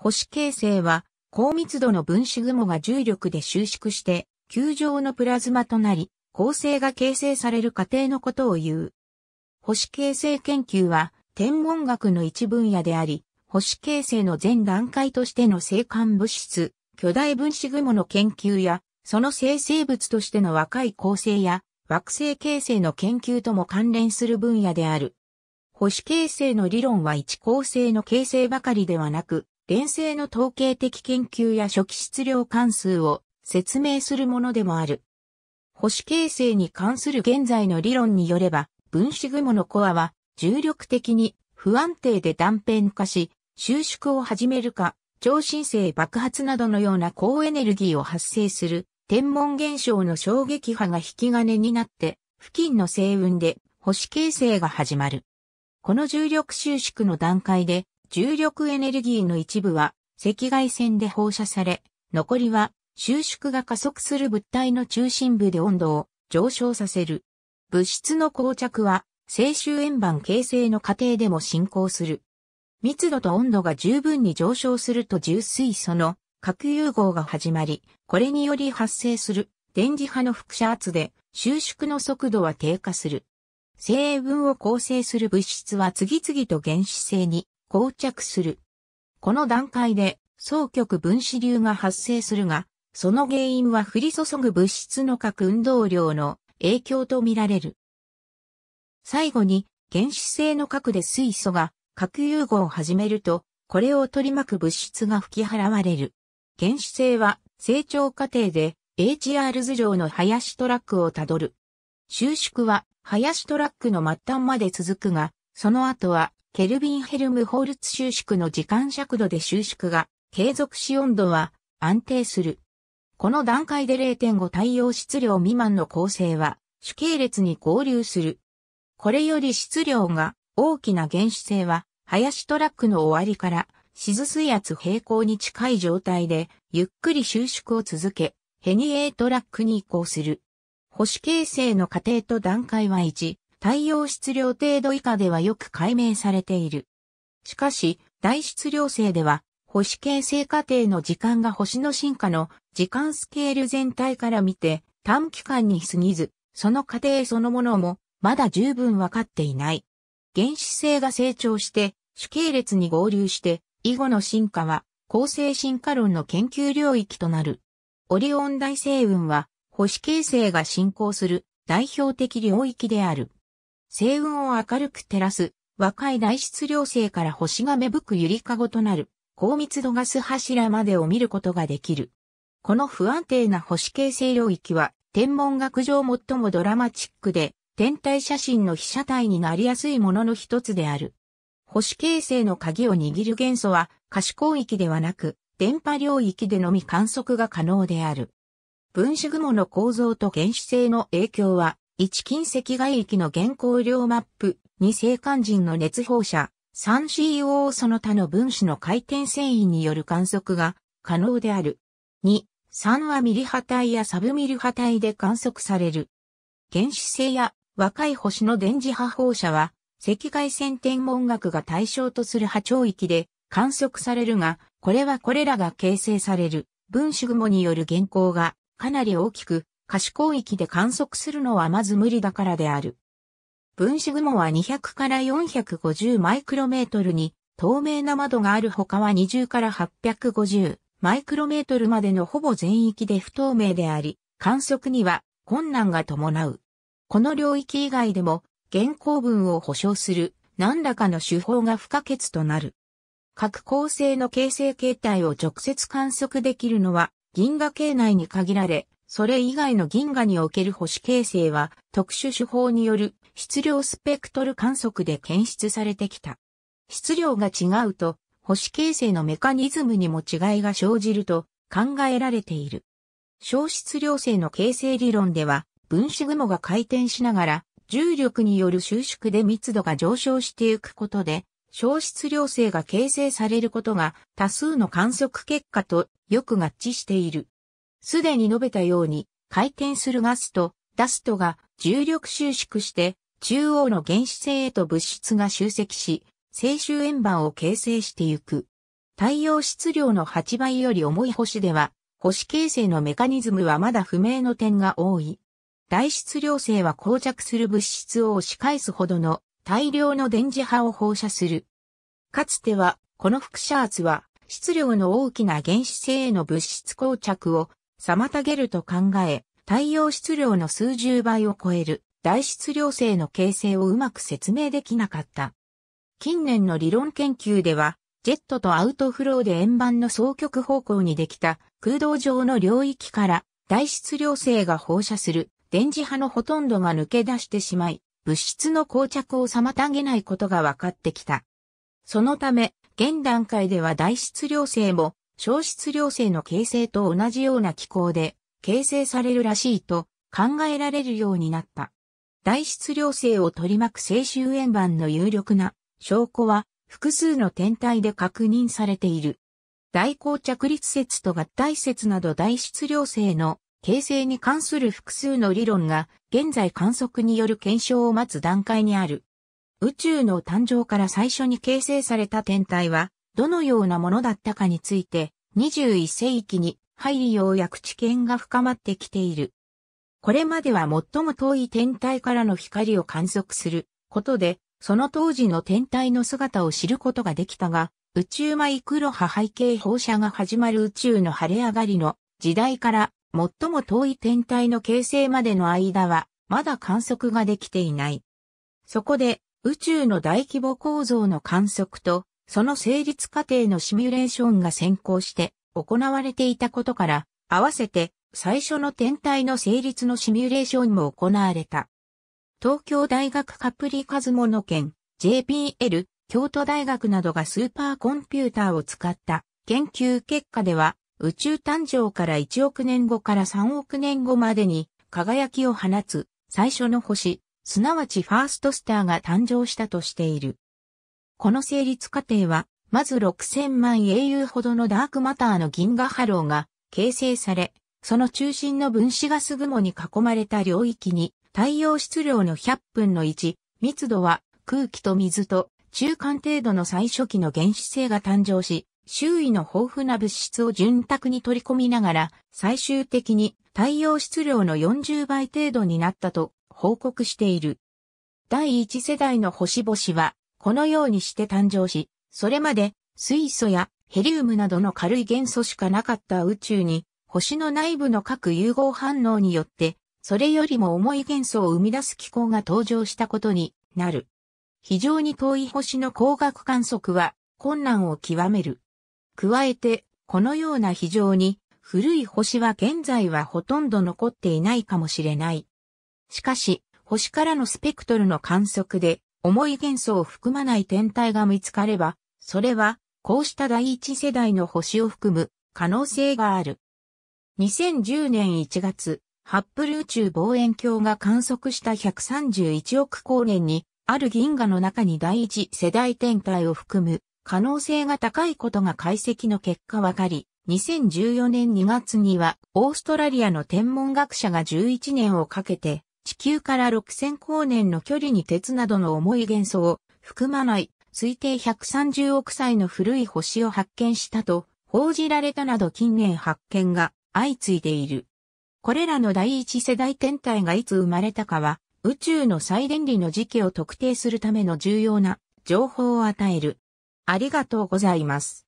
星形成は、高密度の分子雲が重力で収縮して、球状のプラズマとなり、構成が形成される過程のことを言う。星形成研究は、天文学の一分野であり、星形成の全段階としての生還物質、巨大分子雲の研究や、その生成物としての若い構成や、惑星形成の研究とも関連する分野である。星形成の理論は一構成の形成ばかりではなく、連星の統計的研究や初期質量関数を説明するものでもある。星形成に関する現在の理論によれば、分子雲のコアは重力的に不安定で断片化し、収縮を始めるか、超新星爆発などのような高エネルギーを発生する天文現象の衝撃波が引き金になって、付近の星雲で星形成が始まる。この重力収縮の段階で重力エネルギーの一部は赤外線で放射され、残りは収縮が加速する物体の中心部で温度を上昇させる。物質の膠着は静周円盤形成の過程でも進行する。密度と温度が十分に上昇すると重水素の核融合が始まり、これにより発生する電磁波の副射圧で収縮の速度は低下する。成分を構成する物質は次々と原子性に膠着する。この段階で、双極分子流が発生するが、その原因は降り注ぐ物質の核運動量の影響とみられる。最後に、原子性の核で水素が核融合を始めると、これを取り巻く物質が吹き払われる。原子性は成長過程で HR 図上の林トラックをたどる。収縮は林トラックの末端まで続くが、その後はケルビンヘルムホールツ収縮の時間尺度で収縮が継続し温度は安定する。この段階で0.5太陽質量未満の構成は主系列に合流する。これより質量が大きな原子性は林トラックの終わりから静水圧平行に近い状態でゆっくり収縮を続けヘニエートラックに移行する。保守形成の過程と段階は1、太陽質量程度以下ではよく解明されている。しかし、大質量性では、星形成過程の時間が星の進化の時間スケール全体から見て短期間に過ぎず、その過程そのものもまだ十分わかっていない。原始性が成長して主系列に合流して以後の進化は構成進化論の研究領域となる。オリオン大星雲は星形成が進行する代表的領域である。星雲を明るく照らす、若い大質量星から星が芽吹くゆりかごとなる、高密度ガス柱までを見ることができる。この不安定な星形成領域は、天文学上最もドラマチックで、天体写真の被写体になりやすいものの一つである。星形成の鍵を握る元素は、可視光域ではなく、電波領域でのみ観測が可能である。分子雲の構造と原始性の影響は、1近赤外域の原稿量マップ、2性間人の熱放射、3CO その他の分子の回転繊維による観測が可能である。2、3はミリ波体やサブミリ波体で観測される。原子性や若い星の電磁波放射は赤外線天文学が対象とする波長域で観測されるが、これはこれらが形成される分子雲による原稿がかなり大きく可視光域で観測するのはまず無理だからである。分子雲は200から450マイクロメートルに透明な窓がある他は20から850マイクロメートルまでのほぼ全域で不透明であり、観測には困難が伴う。この領域以外でも現行分を保証する何らかの手法が不可欠となる。各構成の形成形態を直接観測できるのは銀河系内に限られ、それ以外の銀河における星形成は特殊手法による質量スペクトル観測で検出されてきた。質量が違うと星形成のメカニズムにも違いが生じると考えられている。小質量性の形成理論では分子雲が回転しながら重力による収縮で密度が上昇していくことで小質量性が形成されることが多数の観測結果とよく合致している。すでに述べたように、回転するガスとダストが重力収縮して中央の原子性へと物質が集積し、静周円盤を形成してゆく。太陽質量の8倍より重い星では、星形成のメカニズムはまだ不明の点が多い。大質量性は膠着する物質を押し返すほどの大量の電磁波を放射する。かつては、この副射圧は質量の大きな原子性への物質膠着を妨げると考え、太陽質量の数十倍を超える大質量性の形成をうまく説明できなかった。近年の理論研究では、ジェットとアウトフローで円盤の双極方向にできた空洞上の領域から大質量性が放射する電磁波のほとんどが抜け出してしまい、物質の膠着を妨げないことが分かってきた。そのため、現段階では大質量性も消失量性の形成と同じような機構で形成されるらしいと考えられるようになった。大質量性を取り巻く青周円盤の有力な証拠は複数の天体で確認されている。大光着率説と合体説など大質量性の形成に関する複数の理論が現在観測による検証を待つ段階にある。宇宙の誕生から最初に形成された天体はどのようなものだったかについて、21世紀に入りようやく知見が深まってきている。これまでは最も遠い天体からの光を観測することで、その当時の天体の姿を知ることができたが、宇宙マイクロ波背景放射が始まる宇宙の晴れ上がりの時代から最も遠い天体の形成までの間は、まだ観測ができていない。そこで、宇宙の大規模構造の観測とその成立過程のシミュレーションが先行して行われていたことから、合わせて最初の天体の成立のシミュレーションも行われた。東京大学カプリカズモノ県、JPL、京都大学などがスーパーコンピューターを使った研究結果では、宇宙誕生から1億年後から3億年後までに輝きを放つ最初の星、すなわちファーストスターが誕生したとしている。この成立過程は、まず6000万英雄ほどのダークマターの銀河波浪が形成され、その中心の分子ガス雲に囲まれた領域に太陽質量の100分の1、密度は空気と水と中間程度の最初期の原子性が誕生し、周囲の豊富な物質を潤沢に取り込みながら、最終的に太陽質量の40倍程度になったと報告している。第1世代の星々はこのようにして誕生し、それまで水素やヘリウムなどの軽い元素しかなかった宇宙に、星の内部の各融合反応によって、それよりも重い元素を生み出す機構が登場したことになる。非常に遠い星の光学観測は困難を極める。加えて、このような非常に古い星は現在はほとんど残っていないかもしれない。しかし、星からのスペクトルの観測で、重い元素を含まない天体が見つかれば、それは、こうした第一世代の星を含む可能性がある。2010年1月、ハップル宇宙望遠鏡が観測した131億光年に、ある銀河の中に第一世代天体を含む可能性が高いことが解析の結果分かり、2014年2月にはオーストラリアの天文学者が11年をかけて地球から6000光年の距離に鉄などの重い元素を含まない推定130億歳の古い星を発見したと報じられたなど近年発見が相次いでいる。これらの第一世代天体がいつ生まれたかは宇宙の再電離の時期を特定するための重要な情報を与える。ありがとうございます。